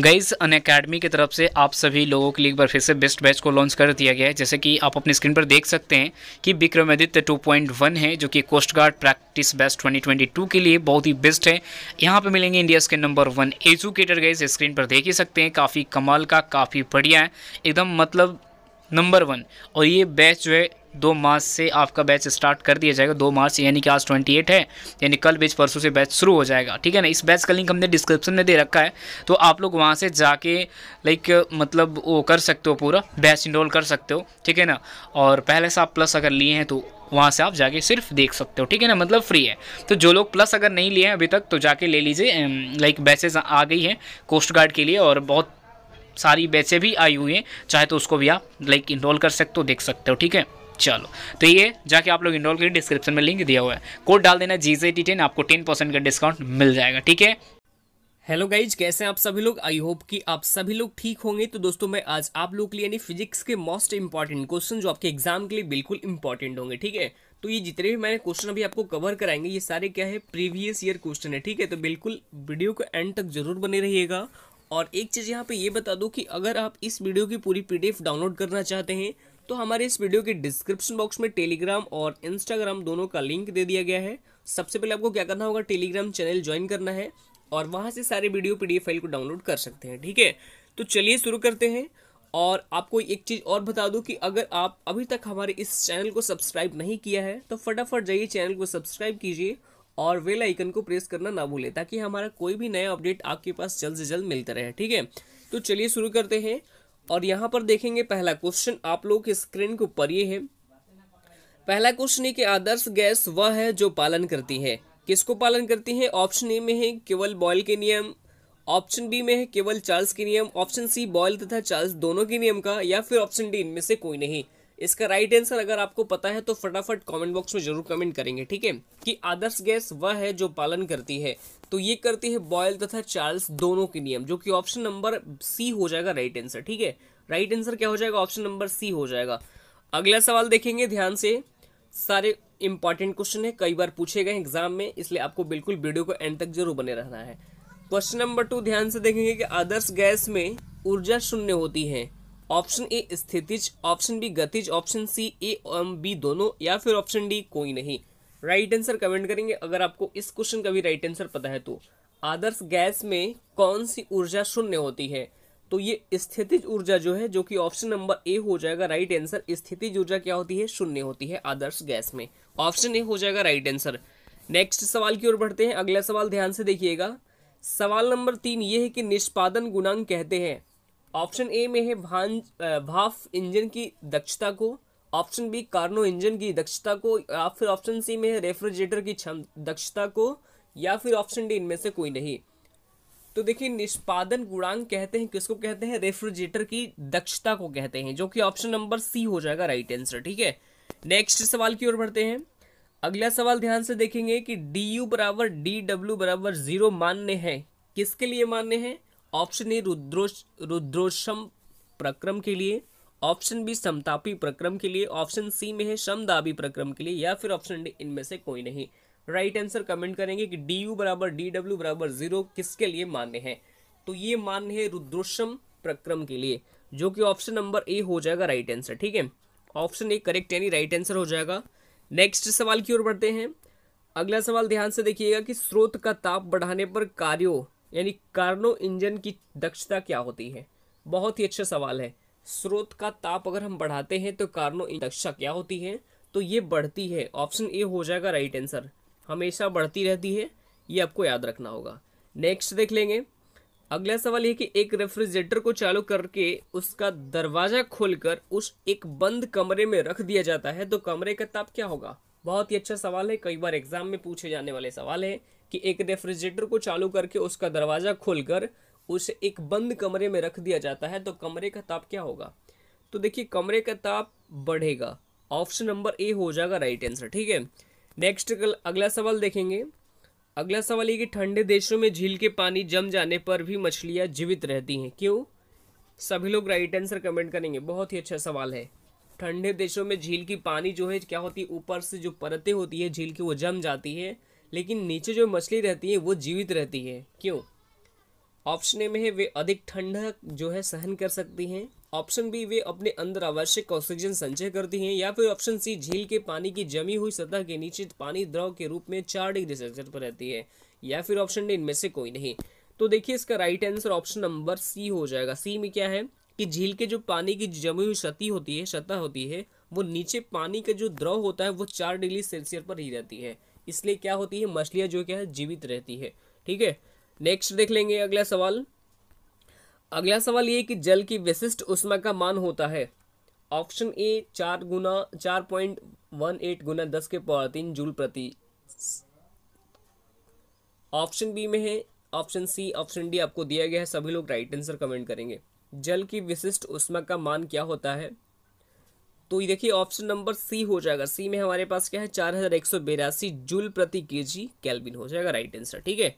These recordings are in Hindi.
गईज अन अकेडमी की तरफ से आप सभी लोगों के लिए एक बार फिर से बेस्ट बैच को लॉन्च कर दिया गया है जैसे कि आप अपनी स्क्रीन पर देख सकते हैं कि विक्रमादित्य 2.1 है जो कि कोस्ट गार्ड प्रैक्टिस बैच 2022 के लिए बहुत ही बेस्ट है यहाँ पे मिलेंगे इंडिया के number one educator guys screen पर देख ही सकते हैं काफ़ी कमाल का काफ़ी बढ़िया है एकदम मतलब नंबर वन और ये बैच जो है दो मार्च से आपका बैच स्टार्ट कर दिया जाएगा दो मार्च यानी कि आज ट्वेंटी एट है यानी कल बेच परसों से बैच शुरू हो जाएगा ठीक है ना इस बैच का लिंक हमने डिस्क्रिप्शन में दे रखा है तो आप लोग वहाँ से जाके लाइक मतलब वो कर सकते हो पूरा बैच इनरोल कर सकते हो ठीक है ना और पहले से आप प्लस अगर लिए हैं तो वहाँ से आप जाके सिर्फ देख सकते हो ठीक है ना मतलब फ्री है तो जो लोग प्लस अगर नहीं लिए हैं अभी तक तो जाके ले लीजिए लाइक बैचेज आ गई हैं कोस्ट गार्ड के लिए और बहुत सारी बैचें भी आई हुई हैं चाहे तो उसको भी आप लाइक इनरोल कर सकते हो देख सकते हो ठीक है चलो तो ये जाके आप लोग इनरोल करिए डिस्क्रिप्शन में लिंक दिया हुआ है कोड डाल देना जी जे टी टेन आपको टेन परसेंट का डिस्काउंट मिल जाएगा ठीक है हेलो गाइज कैसे हैं आप सभी लोग आई होप कि आप सभी लोग ठीक होंगे तो दोस्तों मैं आज आप लोग के लिए यानी फिजिक्स के मोस्ट इंपॉर्टेंट क्वेश्चन जो आपके एग्जाम के लिए बिल्कुल इंपॉर्टेंट होंगे ठीक है तो ये जितने भी मैंने क्वेश्चन अभी आपको कवर कराएंगे ये सारे क्या है प्रीवियस ईयर क्वेश्चन है ठीक है तो बिल्कुल वीडियो को एंड तक जरूर बने रहिएगा और एक चीज़ यहाँ पे ये बता दो कि अगर आप इस वीडियो की पूरी पीडीएफ डाउनलोड करना चाहते हैं तो हमारे इस वीडियो के डिस्क्रिप्शन बॉक्स में टेलीग्राम और इंस्टाग्राम दोनों का लिंक दे दिया गया है सबसे पहले आपको क्या करना होगा टेलीग्राम चैनल ज्वाइन करना है और वहाँ से सारे वीडियो पी फाइल को डाउनलोड कर सकते हैं ठीक है तो चलिए शुरू करते हैं और आपको एक चीज़ और बता दूं कि अगर आप अभी तक हमारे इस चैनल को सब्सक्राइब नहीं किया है तो फटाफट जाइए चैनल को सब्सक्राइब कीजिए और वेल आइकन को प्रेस करना ना भूलें ताकि हमारा कोई भी नया अपडेट आपके पास जल्द से जल्द मिलता रहे ठीक है तो चलिए शुरू करते हैं और यहाँ पर देखेंगे पहला क्वेश्चन आप लोग के स्क्रीन के ऊपर ये है पहला क्वेश्चन है कि आदर्श गैस वह है जो पालन करती है किसको पालन करती है ऑप्शन ए में है केवल बॉयल के नियम ऑप्शन बी में है केवल चार्ल्स के नियम ऑप्शन सी बॉयल तथा चार्ल्स दोनों के नियम का या फिर ऑप्शन डी इनमें से कोई नहीं इसका राइट आंसर अगर आपको पता है तो फटाफट कमेंट बॉक्स में जरूर कमेंट करेंगे ठीक है कि आदर्श गैस वह है जो पालन करती है तो ये करती है बॉयल तथा चार्ल्स दोनों के नियम जो कि ऑप्शन नंबर सी हो जाएगा राइट आंसर ठीक है राइट आंसर क्या हो जाएगा ऑप्शन नंबर सी हो जाएगा अगला सवाल देखेंगे ध्यान से सारे इंपॉर्टेंट क्वेश्चन है कई बार पूछे गए एग्जाम में इसलिए आपको बिल्कुल वीडियो को एंड तक जरूर बने रहना है क्वेश्चन नंबर टू ध्यान से देखेंगे कि आदर्श गैस में ऊर्जा शून्य होती है ऑप्शन ए स्थितिज ऑप्शन बी गतिज option C A and B दोनों या फिर ऑप्शन डी कोई नहीं राइट आंसर कमेंट करेंगे अगर आपको इस क्वेश्चन का भी राइट आंसर पता है तो आदर्श गैस में कौन सी ऊर्जा शून्य होती है तो ये स्थितिज ऊर्जा जो है जो कि ऑप्शन नंबर ए हो जाएगा राइट आंसर स्थितिज ऊर्जा क्या होती है शून्य होती है आदर्श गैस में ऑप्शन ए हो जाएगा राइट आंसर नेक्स्ट सवाल की ओर बढ़ते हैं अगला सवाल ध्यान से देखिएगा सवाल नंबर तीन ये है कि निष्पादन गुणांक कहते हैं ऑप्शन ए में है भान भाफ इंजन की दक्षता को ऑप्शन बी कार्नो इंजन की दक्षता को या फिर ऑप्शन सी में है रेफ्रिजरेटर की क्षम दक्षता को या फिर ऑप्शन डी इनमें से कोई नहीं तो देखिए निष्पादन गुणांक कहते हैं किसको कहते हैं रेफ्रिजरेटर की दक्षता को कहते हैं जो कि ऑप्शन नंबर सी हो जाएगा राइट आंसर ठीक है नेक्स्ट सवाल की ओर बढ़ते हैं अगला सवाल ध्यान से देखेंगे कि डी यू बराबर डी डब्ल्यू बराबर जीरो मान्य है किसके लिए मान्य है ऑप्शन ए रुद्रोश रुद्रोशम प्रक्रम के लिए ऑप्शन बी समतापी प्रक्रम के लिए ऑप्शन सी में है समदाबी प्रक्रम के लिए या फिर ऑप्शन डी इनमें से कोई नहीं राइट right आंसर कमेंट करेंगे कि डी यू बराबर डी डब्ल्यू बराबर जीरो किसके लिए मान्य है तो ये मान्य है रुद्रोशम प्रक्रम के लिए जो कि ऑप्शन नंबर ए हो जाएगा राइट right आंसर ठीक है ऑप्शन ए करेक्ट यानी राइट आंसर हो जाएगा नेक्स्ट सवाल की ओर बढ़ते हैं अगला सवाल ध्यान से देखिएगा कि स्रोत का ताप बढ़ाने पर कार्यों यानी कार्नो इंजन की दक्षता क्या होती है बहुत ही अच्छा सवाल है स्रोत का ताप अगर हम बढ़ाते हैं तो कार्नो दक्षता क्या होती है तो ये बढ़ती है ऑप्शन ए हो जाएगा राइट आंसर हमेशा बढ़ती रहती है ये आपको याद रखना होगा नेक्स्ट देख लेंगे अगला सवाल ये कि एक रेफ्रिजरेटर को चालू करके उसका दरवाज़ा खोलकर उस एक बंद कमरे में रख दिया जाता है तो कमरे का ताप क्या होगा बहुत ही अच्छा सवाल है कई बार एग्जाम में पूछे जाने वाले सवाल है कि एक रेफ्रिजरेटर को चालू करके उसका दरवाज़ा खोलकर उसे एक बंद कमरे में रख दिया जाता है तो कमरे का ताप क्या होगा तो देखिए कमरे का ताप बढ़ेगा ऑप्शन नंबर ए हो जाएगा राइट आंसर ठीक है नेक्स्ट अगला सवाल देखेंगे अगला सवाल ये कि ठंडे देशों में झील के पानी जम जाने पर भी मछलियाँ जीवित रहती हैं क्यों सभी लोग राइट आंसर कमेंट करेंगे बहुत ही अच्छा सवाल है ठंडे देशों में झील की पानी जो है क्या होती है ऊपर से जो परतें होती है झील की वो जम जाती है लेकिन नीचे जो मछली रहती है वो जीवित रहती है क्यों ऑप्शन ए में है वे अधिक ठंडक जो है सहन कर सकती हैं ऑप्शन बी वे अपने अंदर आवश्यक ऑक्सीजन संचय करती हैं या फिर ऑप्शन सी झील के पानी की जमी हुई सतह के नीचे पानी द्रव के रूप में चार डिग्री सेल्सियस पर रहती है या फिर ऑप्शन डी इनमें से कोई नहीं तो देखिए इसका right answer option number C हो जाएगा सी में क्या है कि झील के जो पानी की जमी हुई सती होती है सतह होती है वो नीचे पानी का जो द्रव होता है वो चार डिग्री सेल्सियस पर ही रहती है इसलिए क्या होती है मछलियाँ जो क्या है जीवित रहती है ठीक है नेक्स्ट देख लेंगे अगला सवाल अगला सवाल ये कि जल की विशिष्ट उष्मा का मान होता है ऑप्शन ए चार गुना चार पॉइंट वन एट गुना दस के पावर तीन जूल प्रति ऑप्शन बी में है ऑप्शन सी ऑप्शन डी आपको दिया गया है सभी लोग राइट आंसर कमेंट करेंगे जल की विशिष्ट उष्मा का मान क्या होता है तो ये देखिए ऑप्शन नंबर सी हो जाएगा सी में हमारे पास क्या है चार हज़ार एक सौ बेरासी जूल प्रति के जी हो जाएगा राइट आंसर ठीक है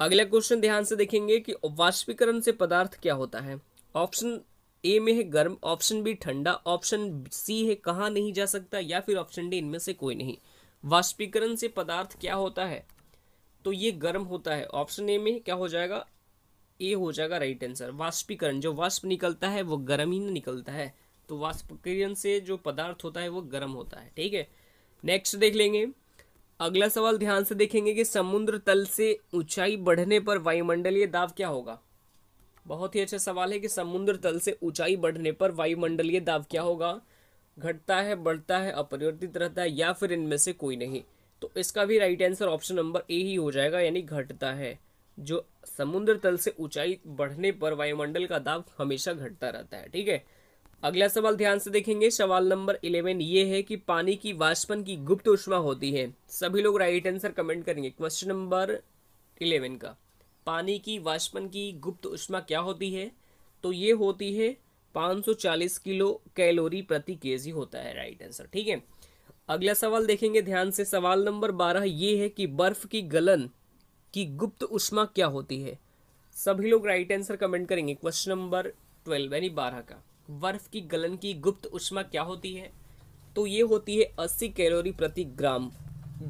अगला क्वेश्चन ध्यान से देखेंगे कि वाष्पीकरण से पदार्थ क्या होता है ऑप्शन ए में है गर्म ऑप्शन बी ठंडा ऑप्शन सी है कहाँ नहीं जा सकता या फिर ऑप्शन डी इनमें से कोई नहीं वाष्पीकरण से पदार्थ क्या होता है तो ये गर्म होता है ऑप्शन ए में क्या हो जाएगा ए हो जाएगा राइट आंसर वाष्पीकरण जो वाष्प निकलता है वो गर्म ही निकलता है तो वाष्पीकरण से जो पदार्थ होता है वो गर्म होता है ठीक है नेक्स्ट देख लेंगे अगला सवाल ध्यान से देखेंगे कि समुद्र तल से ऊंचाई बढ़ने पर वायुमंडलीय दाब क्या होगा बहुत ही अच्छा सवाल है कि समुद्र तल से ऊंचाई बढ़ने पर वायुमंडलीय दाब क्या होगा घटता है बढ़ता है अपरिवर्तित रहता है या फिर इनमें से कोई नहीं तो इसका भी right answer option number A ही हो जाएगा यानी घटता है जो समुद्र तल से ऊंचाई बढ़ने पर वायुमंडल का दाब हमेशा घटता रहता है ठीक है अगला सवाल ध्यान से देखेंगे सवाल नंबर इलेवन ये है कि पानी की वाष्पन की गुप्त उष्मा होती है सभी लोग राइट आंसर कमेंट करेंगे क्वेश्चन नंबर इलेवन का पानी की वाष्पन की गुप्त उष्मा क्या होती है तो ये होती है 540 किलो कैलोरी प्रति केजी होता है राइट आंसर ठीक है अगला सवाल देखेंगे ध्यान से सवाल नंबर बारह ये है कि बर्फ की गलन कि गुप्त उष्मा क्या होती है सभी लोग राइट आंसर कमेंट करेंगे क्वेश्चन नंबर ट्वेल्व यानी बारह का बर्फ की गलन की गुप्त उष्मा क्या होती है तो ये होती है अस्सी कैलोरी प्रति ग्राम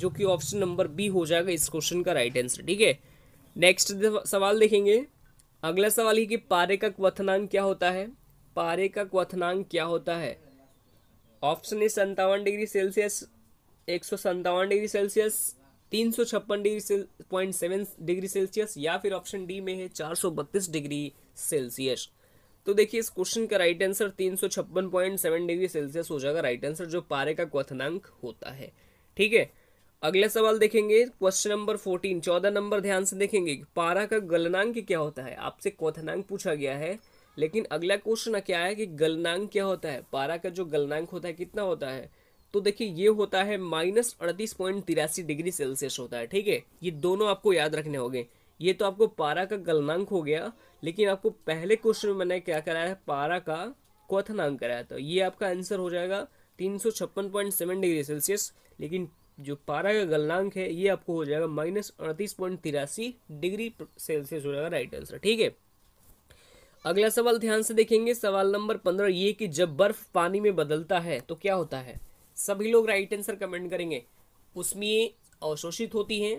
जो कि ऑप्शन नंबर बी हो जाएगा इस क्वेश्चन का राइट आंसर ठीक है नेक्स्ट सवाल देखेंगे अगला सवाल ये कि पारे का क्वनांग क्या होता है पारे का क्वनांग क्या होता है ऑप्शन है संतावन डिग्री सेल्सियस एक सौ संतावन डिग्री सेल्सियस तीन सौ छप्पन degree point seven degree Celsius या फिर ऑप्शन डी में है चार सौ बत्तीस डिग्री सेल्सियस तो देखिए इस क्वेश्चन का राइट आंसर तीन सौ छप्पन पॉइंट सेवन डिग्री सेल्सियस हो जाएगा राइट आंसर जो पारे का क्वथनांक होता है ठीक है अगला सवाल देखेंगे क्वेश्चन नंबर फोर्टीन चौदह नंबर ध्यान से देखेंगे पारा का गलनांक क्या होता है आपसे क्वथनांक पूछा गया है लेकिन अगला क्वेश्चन क्या है कि गलनांक क्या होता है पारा का जो गलनांक होता है कितना होता है तो देखिए ये होता है माइनस अड़तीस पॉइंट तिरासी डिग्री सेल्सियस होता है ठीक है ये दोनों आपको याद रखने होंगे ये तो आपको पारा का गलनांक हो गया लेकिन आपको पहले क्वेश्चन में मैंने क्या कराया है पारा का क्वनांक कराया था ये आपका आंसर हो जाएगा तीन सौ छप्पन पॉइंट सेवन डिग्री सेल्सियस लेकिन जो पारा का गलनांक है ये आपको हो जाएगा माइनस अड़तीस पॉइंट तिरासी डिग्री सेल्सियस हो जाएगा राइट आंसर ठीक है अगला सवाल ध्यान से देखेंगे सवाल नंबर पंद्रह ये कि जब बर्फ पानी में बदलता है तो क्या होता है सभी लोग राइट आंसर कमेंट करेंगे उसमें अवशोषित होती हैं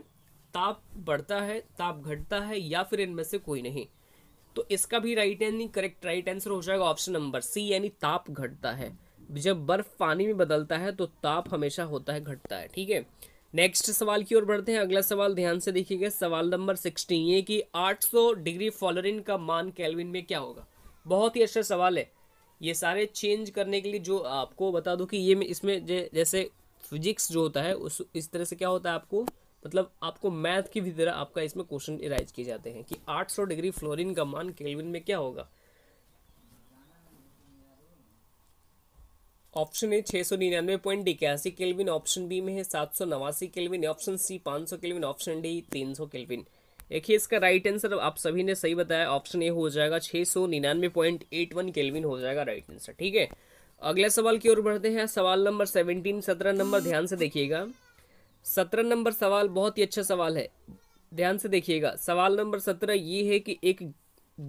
ताप बढ़ता है ताप घटता है या फिर इनमें से कोई नहीं तो इसका भी राइट यानी करेक्ट राइट आंसर हो जाएगा ऑप्शन नंबर सी यानी ताप घटता है जब बर्फ पानी में बदलता है तो ताप हमेशा होता है घटता है ठीक है नेक्स्ट सवाल की ओर बढ़ते हैं अगला सवाल ध्यान से देखिएगा सवाल नंबर सिक्सटीन ये कि 800 डिग्री फॉलोरिन का मान कैलविन में क्या होगा बहुत ही अच्छा सवाल है ये सारे चेंज करने के लिए जो आपको बता दूँ कि ये इसमें जैसे फिजिक्स जो होता है उस इस तरह से क्या होता है आपको मतलब आपको मैथ की भी तरह आपका इसमें क्वेश्चन इराइज किए जाते हैं कि 800 डिग्री फ्लोरीन का मान केल्विन में क्या होगा ऑप्शन ए छः सौ निन्यानवे पॉइंट इक्यासी केल्विन ऑप्शन बी में है सात सौ नवासी केल्विन ऑप्शन सी पांच सौ केल्विन ऑप्शन डी तीन सौ केल्विन देखिए इसका राइट आंसर आप सभी ने सही बताया ऑप्शन ए हो जाएगा छः सौ निन्यानवे पॉइंट एट वन केलविन हो जाएगा राइट आंसर ठीक है अगले सवाल की ओर बढ़ते हैं सवाल नंबर सेवनटीन सत्रह नंबर ध्यान से देखिएगा सत्रह नंबर सवाल बहुत ही अच्छा सवाल है ध्यान से देखिएगा सवाल नंबर सत्रह ये है कि एक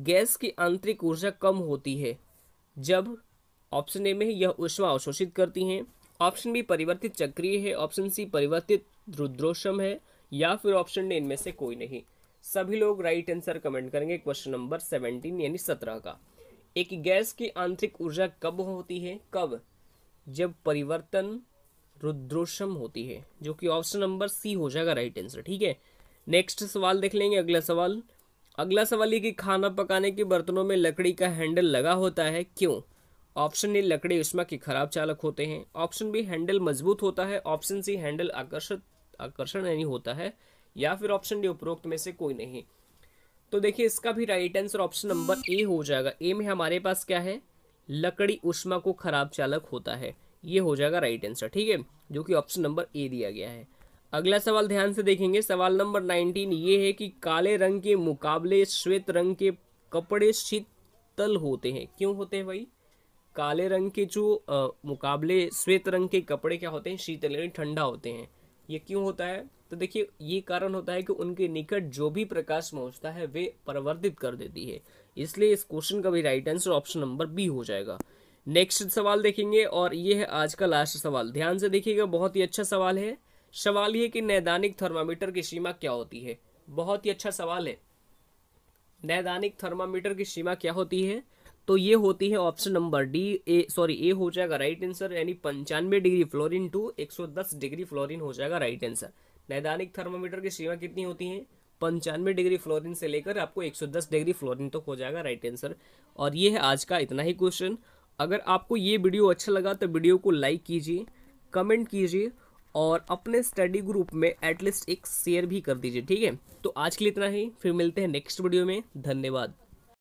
गैस की आंतरिक ऊर्जा कम होती है जब ऑप्शन ए में यह ऊष्मा अवशोषित करती हैं ऑप्शन बी परिवर्तित चक्रीय है ऑप्शन सी परिवर्तित रुद्रोषम है या फिर ऑप्शन डी इनमें से कोई नहीं सभी लोग राइट आंसर कमेंट करेंगे क्वेश्चन नंबर सेवनटीन यानी सत्रह का एक गैस की आंतरिक ऊर्जा कब होती है कब जब परिवर्तन रुद्रोषम होती है जो कि ऑप्शन नंबर सी हो जाएगा राइट आंसर ठीक है नेक्स्ट सवाल देख लेंगे अगला सवाल अगला सवाल ये कि खाना पकाने के बर्तनों में लकड़ी का हैंडल लगा होता है क्यों ऑप्शन ए लकड़ी उष्मा के खराब चालक होते हैं ऑप्शन बी हैंडल मजबूत होता है ऑप्शन सी हैंडल आकर्षित आकर्षण यानी होता है या फिर ऑप्शन डी उपरोक्त में से कोई नहीं तो देखिए इसका भी right answer option number A हो जाएगा ए में हमारे पास क्या है लकड़ी उष्मा को खराब चालक होता है ये हो जाएगा राइट आंसर ठीक है जो कि ऑप्शन नंबर ए दिया गया है अगला सवाल ध्यान से देखेंगे सवाल नंबर नाइनटीन ये है कि काले रंग के मुकाबले श्वेत रंग के कपड़े शीतल होते हैं क्यों होते हैं भाई काले रंग के जो आ, मुकाबले श्वेत रंग के कपड़े क्या होते हैं शीतल यानी ठंडा होते हैं ये क्यों होता है तो देखिए ये कारण होता है कि उनके निकट जो भी प्रकाश पहुंचता है वे परिवर्तित कर देती है इसलिए इस क्वेश्चन का भी right answer option number B हो जाएगा नेक्स्ट सवाल देखेंगे और ये है आज का लास्ट सवाल ध्यान से देखिएगा बहुत ही अच्छा सवाल है सवाल ये कि नैदानिक थर्मामीटर की सीमा क्या होती है बहुत ही अच्छा सवाल है नैदानिक थर्मामीटर की सीमा क्या होती है तो ये होती है option number D A sorry A हो जाएगा राइट आंसर यानी पंचानवे degree Fahrenheit to 110 degree Fahrenheit हो जाएगा राइट आंसर नैदानिक थर्मोमीटर की सीमा कितनी होती है पंचानवे डिग्री फ्लोरिन से लेकर आपको 110 डिग्री फ्लोरिन तक तो हो जाएगा राइट आंसर और ये है आज का इतना ही क्वेश्चन अगर आपको ये वीडियो अच्छा लगा तो वीडियो को लाइक कीजिए कमेंट कीजिए और अपने स्टडी ग्रुप में एटलीस्ट एक शेयर भी कर दीजिए ठीक है तो आज के लिए इतना ही फिर मिलते हैं नेक्स्ट वीडियो में धन्यवाद